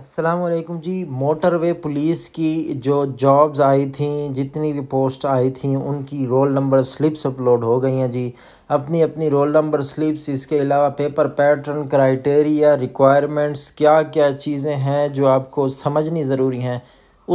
असलकम जी motorway police की जो जॉब्स आई थी जितनी भी पोस्ट आई थी उनकी रोल नंबर स्लिप्स अपलोड हो गई हैं जी अपनी अपनी रोल नंबर स्लिप्स इसके अलावा पेपर पैटर्न क्राइटेरिया रिक्वायरमेंट्स क्या क्या चीज़ें हैं जो आपको समझनी ज़रूरी हैं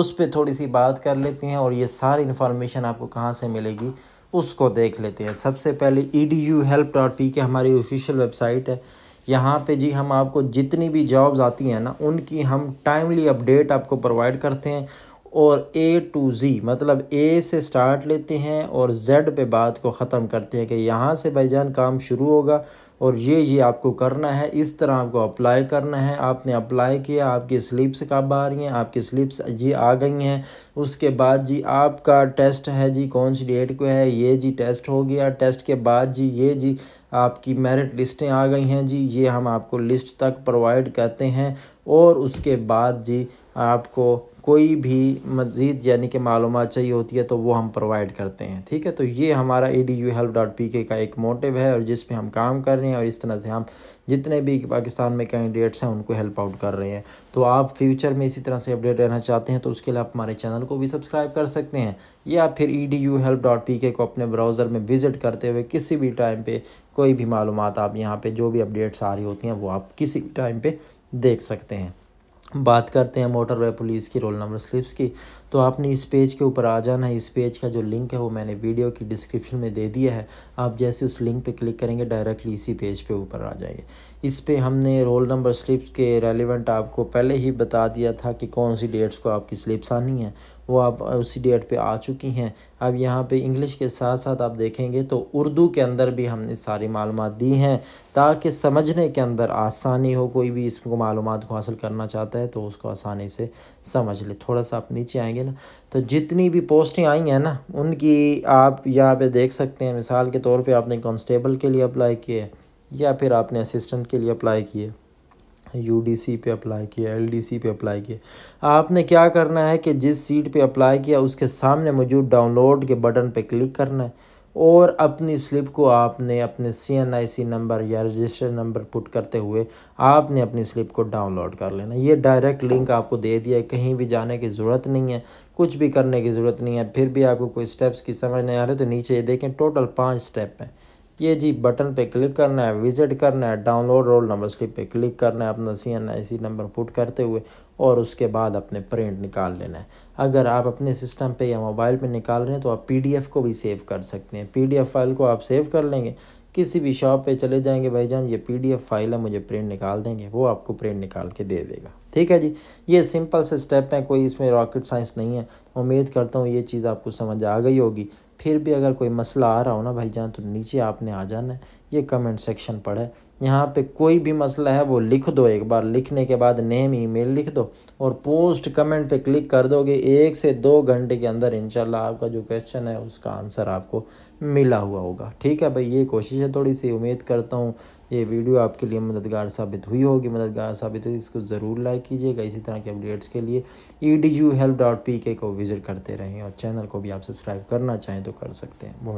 उस पर थोड़ी सी बात कर लेते हैं और ये सारी इन्फॉर्मेशन आपको कहाँ से मिलेगी उसको देख लेते हैं सबसे पहले E D U help dot P K हमारी ऑफिशियल वेबसाइट है यहाँ पे जी हम आपको जितनी भी जॉब्स आती हैं ना उनकी हम टाइमली अपडेट आपको प्रोवाइड करते हैं और ए टू ज़ी मतलब ए से स्टार्ट लेते हैं और जेड पे बात को ख़त्म करते हैं कि यहाँ से भाईजान काम शुरू होगा और ये ये आपको करना है इस तरह आपको अप्लाई करना है आपने अप्लाई किया आपकी स्लिप्स कब आ रही हैं आपकी स्लिप्स ये आ गई हैं उसके बाद जी आपका टेस्ट है जी कौन सी डेट को है ये जी टेस्ट हो गया टेस्ट के बाद जी ये जी आपकी मेरिट लिस्टें आ गई हैं जी ये हम आपको लिस्ट तक प्रोवाइड करते हैं और उसके बाद जी आपको कोई भी मज़ीद यानी कि मालूम चाहिए होती है तो वो हम प्रोवाइड करते हैं ठीक है तो ये हमारा E D U help dot P K का एक मोटिव है और जिस पर हम काम कर रहे हैं और इस तरह से हम जितने भी पाकिस्तान में कैंडिडेट्स हैं उनको हेल्प आउट कर रहे हैं तो आप फ्यूचर में इसी तरह से अपडेट रहना चाहते हैं तो उसके लिए आप हमारे चैनल को भी सब्सक्राइब कर सकते हैं या फिर E D U help dot P K को अपने ब्राउज़र में विज़िट करते हुए किसी भी टाइम पर कोई भी मालूम आप यहाँ पर जो भी अपडेट्स आ रही होती हैं वो आप किसी भी टाइम पर देख सकते हैं बात करते हैं मोटरवे पुलिस की रोल नंबर स्लिप्स की तो आपने इस पेज के ऊपर आ जाना है इस पेज का जो लिंक है वो मैंने वीडियो की डिस्क्रिप्शन में दे दिया है आप जैसे उस लिंक पे क्लिक करेंगे डायरेक्टली इसी पेज पे ऊपर आ जाएंगे इस पे हमने रोल नंबर स्लिप्स के रेलिवेंट आपको पहले ही बता दिया था कि कौन सी डेट्स को आपकी स्लिप्स आनी है वो आप उसी डेट पे आ चुकी हैं अब यहाँ पे इंग्लिश के साथ साथ आप देखेंगे तो उर्दू के अंदर भी हमने सारी मालूम दी हैं ताकि समझने के अंदर आसानी हो कोई भी इसको मालूम को हासिल करना चाहता है तो उसको आसानी से समझ ले थोड़ा सा आप नीचे आएंगे ना तो जितनी भी पोस्टें आई हैं ना उनकी आप यहाँ पे देख सकते हैं मिसाल के तौर पे आपने कांस्टेबल के लिए अप्लाई किया या फिर आपने असिस्टेंट के लिए अप्लाई किए यू डी सी पे अप्लाई किया एल डी सी पे अप्लाई किया आपने क्या करना है कि जिस सीट पे अप्लाई किया उसके सामने मौजूद डाउनलोड के बटन पे क्लिक करना है और अपनी स्लिप को आपने अपने C N I C number या रजिस्टर नंबर पुट करते हुए आपने अपनी स्लिप को डाउनलोड कर लेना ये डायरेक्ट लिंक आपको दे दिया है कहीं भी जाने की ज़रूरत नहीं है कुछ भी करने की ज़रूरत नहीं है फिर भी आपको कोई स्टेप्स की समझ नहीं आ रही तो नीचे ये देखें टोटल पाँच स्टेप हैं ये जी बटन पे क्लिक करना है विजिट करना है डाउनलोड रोल नंबर स्लिप पे क्लिक करना है अपना C N I C number put करते हुए और उसके बाद अपने प्रिंट निकाल लेना है अगर आप अपने सिस्टम पे या मोबाइल पे निकाल रहे हैं तो आप पीडीएफ को भी सेव कर सकते हैं पीडीएफ फाइल को आप सेव कर लेंगे किसी भी शॉप पर चले भाई जान ये पी फाइल है मुझे प्रिंट निकाल देंगे वो आपको प्रिंट निकाल के दे देगा ठीक है जी ये सिंपल से स्टेप हैं कोई इसमें रॉकेट साइंस नहीं है उम्मीद करता हूँ ये चीज़ आपको समझ आ गई होगी फिर भी अगर कोई मसला आ रहा हो ना भाई जान तो नीचे आपने आ जाना है ये कमेंट सेक्शन पढ़े यहाँ पे कोई भी मसला है वो लिख दो एक बार लिखने के बाद नेम ईमेल लिख दो और पोस्ट कमेंट पे क्लिक कर दोगे एक से दो घंटे के अंदर इनशाला आपका जो क्वेश्चन है उसका आंसर आपको मिला हुआ होगा ठीक है भाई ये कोशिश है थोड़ी सी उम्मीद करता हूँ ये वीडियो आपके लिए मददगार साबित हुई होगी मददगार साबित हुई इसको ज़रूर लाइक कीजिएगा इसी तरह के अपडेट्स के लिए E D U help dot P K को विज़िट करते रहें और चैनल को भी आप सब्सक्राइब करना चाहें तो कर सकते हैं